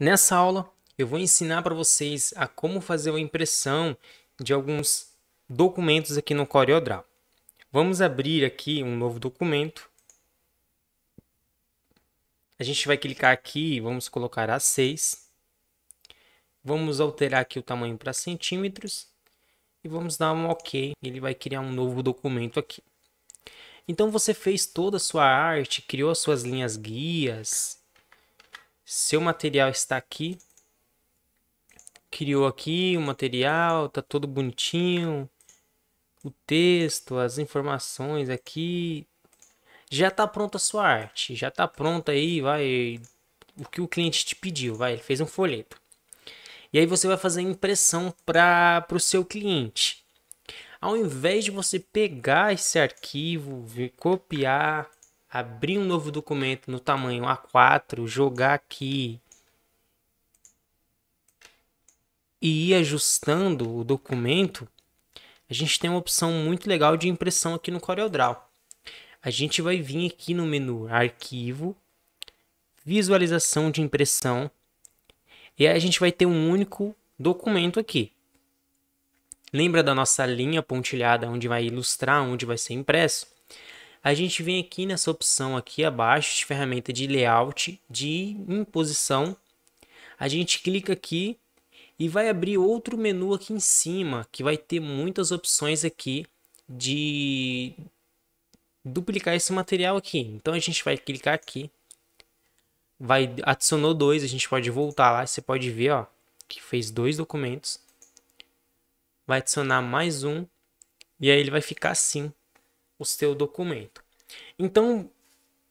Nessa aula, eu vou ensinar para vocês a como fazer a impressão de alguns documentos aqui no CorelDRAW. Vamos abrir aqui um novo documento. A gente vai clicar aqui, vamos colocar A6. Vamos alterar aqui o tamanho para centímetros. E vamos dar um OK. Ele vai criar um novo documento aqui. Então você fez toda a sua arte, criou as suas linhas guias, seu material está aqui. Criou aqui o material, tá todo bonitinho. O texto, as informações aqui. Já tá pronta a sua arte, já tá pronta aí, vai o que o cliente te pediu, vai, ele fez um folheto. E aí você vai fazer impressão para o seu cliente. Ao invés de você pegar esse arquivo, copiar, abrir um novo documento no tamanho A4, jogar aqui e ir ajustando o documento, a gente tem uma opção muito legal de impressão aqui no CorelDRAW. A gente vai vir aqui no menu Arquivo, Visualização de Impressão, e aí a gente vai ter um único documento aqui. Lembra da nossa linha pontilhada onde vai ilustrar, onde vai ser impresso? a gente vem aqui nessa opção aqui abaixo de ferramenta de layout, de imposição. A gente clica aqui e vai abrir outro menu aqui em cima, que vai ter muitas opções aqui de duplicar esse material aqui. Então a gente vai clicar aqui. Vai adicionou dois, a gente pode voltar lá, você pode ver, ó, que fez dois documentos. Vai adicionar mais um e aí ele vai ficar assim o seu documento. Então,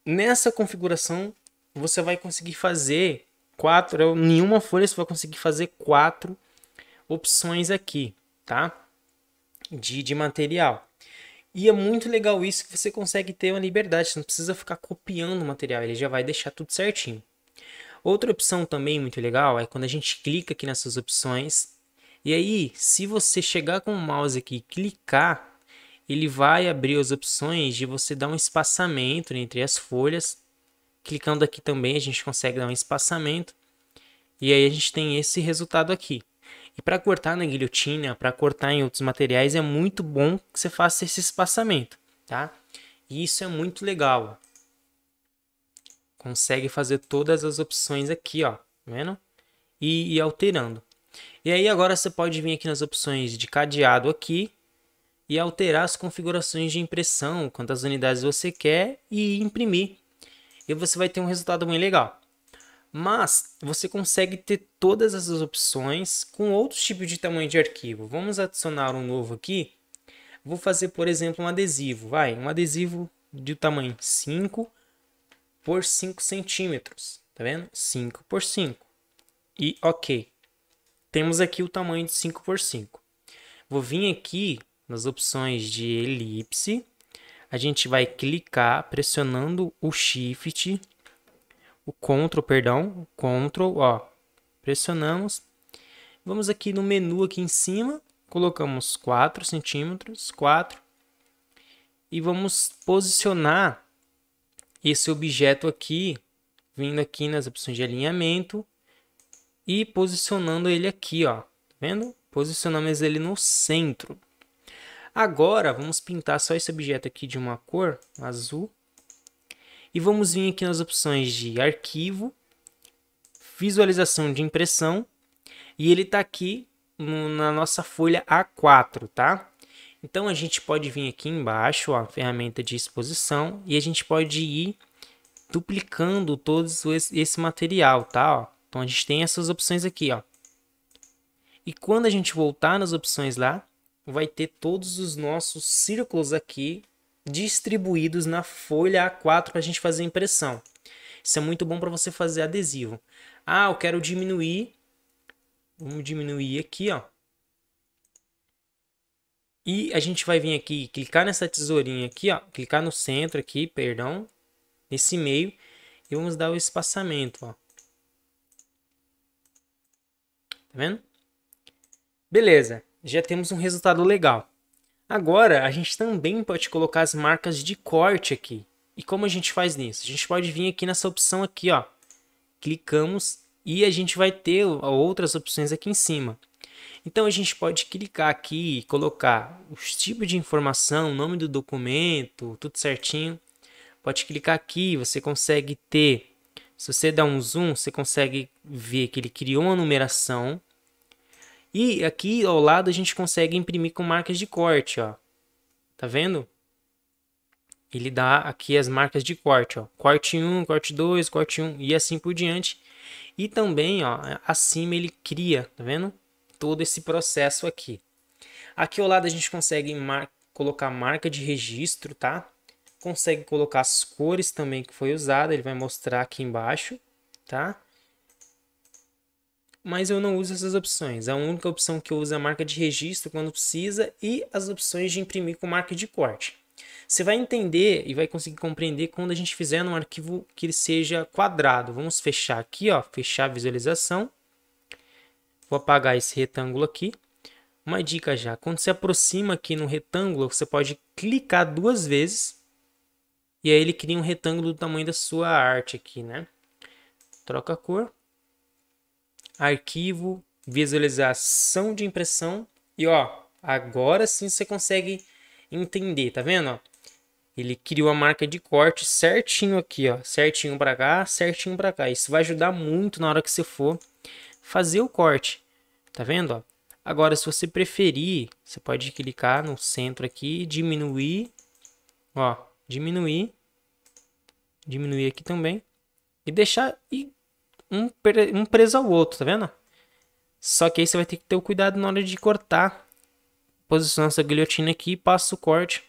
nessa configuração, você vai conseguir fazer quatro, nenhuma folha você vai conseguir fazer quatro opções aqui, tá? De, de material. E é muito legal isso que você consegue ter uma liberdade, você não precisa ficar copiando o material, ele já vai deixar tudo certinho. Outra opção também muito legal é quando a gente clica aqui nessas opções. E aí, se você chegar com o mouse aqui e clicar, ele vai abrir as opções de você dar um espaçamento entre as folhas. Clicando aqui também a gente consegue dar um espaçamento. E aí a gente tem esse resultado aqui. E para cortar na guilhotina, para cortar em outros materiais, é muito bom que você faça esse espaçamento, tá? E isso é muito legal. Consegue fazer todas as opções aqui, ó, tá vendo? E, e alterando. E aí agora você pode vir aqui nas opções de cadeado aqui, e alterar as configurações de impressão, quantas unidades você quer e imprimir. E você vai ter um resultado bem legal. Mas você consegue ter todas essas opções com outros tipos de tamanho de arquivo. Vamos adicionar um novo aqui. Vou fazer, por exemplo, um adesivo. Vai, um adesivo de tamanho 5 por 5 centímetros. Tá vendo? 5 por 5. E ok. Temos aqui o tamanho de 5 por 5. Vou vir aqui nas opções de elipse, a gente vai clicar pressionando o Shift, o Ctrl, perdão, Ctrl, ó, pressionamos. Vamos aqui no menu aqui em cima, colocamos 4 centímetros, 4, e vamos posicionar esse objeto aqui, vindo aqui nas opções de alinhamento e posicionando ele aqui, ó, tá vendo? Posicionamos ele no centro. Agora, vamos pintar só esse objeto aqui de uma cor, azul. E vamos vir aqui nas opções de arquivo, visualização de impressão. E ele está aqui no, na nossa folha A4, tá? Então, a gente pode vir aqui embaixo, a ferramenta de exposição. E a gente pode ir duplicando todo esse material, tá? Ó. Então, a gente tem essas opções aqui, ó. E quando a gente voltar nas opções lá, vai ter todos os nossos círculos aqui distribuídos na folha A4 para a gente fazer impressão. Isso é muito bom para você fazer adesivo. Ah, eu quero diminuir. Vamos diminuir aqui, ó. E a gente vai vir aqui, clicar nessa tesourinha aqui, ó. Clicar no centro aqui, perdão. Nesse meio. E vamos dar o espaçamento, ó. Tá vendo? Beleza já temos um resultado legal. Agora, a gente também pode colocar as marcas de corte aqui. E como a gente faz nisso? A gente pode vir aqui nessa opção aqui, ó. Clicamos e a gente vai ter outras opções aqui em cima. Então, a gente pode clicar aqui e colocar os tipos de informação, nome do documento, tudo certinho. Pode clicar aqui, você consegue ter... Se você der um zoom, você consegue ver que ele criou uma numeração e aqui ao lado a gente consegue imprimir com marcas de corte, ó. Tá vendo? Ele dá aqui as marcas de corte, ó. Corte 1, corte 2, corte 1 e assim por diante. E também, ó, acima ele cria, tá vendo? Todo esse processo aqui. Aqui ao lado a gente consegue mar colocar marca de registro, tá? Consegue colocar as cores também que foi usada, ele vai mostrar aqui embaixo, tá? mas eu não uso essas opções. A única opção que eu uso é a marca de registro quando precisa e as opções de imprimir com marca de corte. Você vai entender e vai conseguir compreender quando a gente fizer num arquivo que ele seja quadrado. Vamos fechar aqui, ó, fechar a visualização. Vou apagar esse retângulo aqui. Uma dica já, quando você aproxima aqui no retângulo, você pode clicar duas vezes e aí ele cria um retângulo do tamanho da sua arte aqui, né? Troca a cor arquivo, visualização de impressão e ó, agora sim você consegue entender, tá vendo? Ele criou a marca de corte certinho aqui, ó, certinho para cá, certinho para cá. Isso vai ajudar muito na hora que você for fazer o corte, tá vendo? Ó? Agora, se você preferir, você pode clicar no centro aqui, diminuir, ó, diminuir, diminuir aqui também e deixar e um, um preso ao outro, tá vendo? Só que aí você vai ter que ter o cuidado na hora de cortar. Posicionar essa guilhotina aqui e passa o corte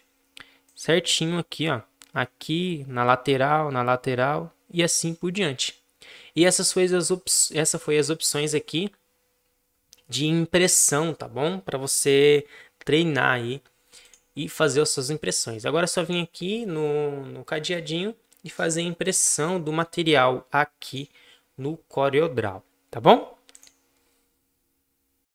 certinho aqui, ó. Aqui, na lateral, na lateral e assim por diante. E essas foi as, op essa foi as opções aqui de impressão, tá bom? Para você treinar aí e fazer as suas impressões. Agora é só vir aqui no, no cadeadinho e fazer a impressão do material aqui no Coreodral, tá bom?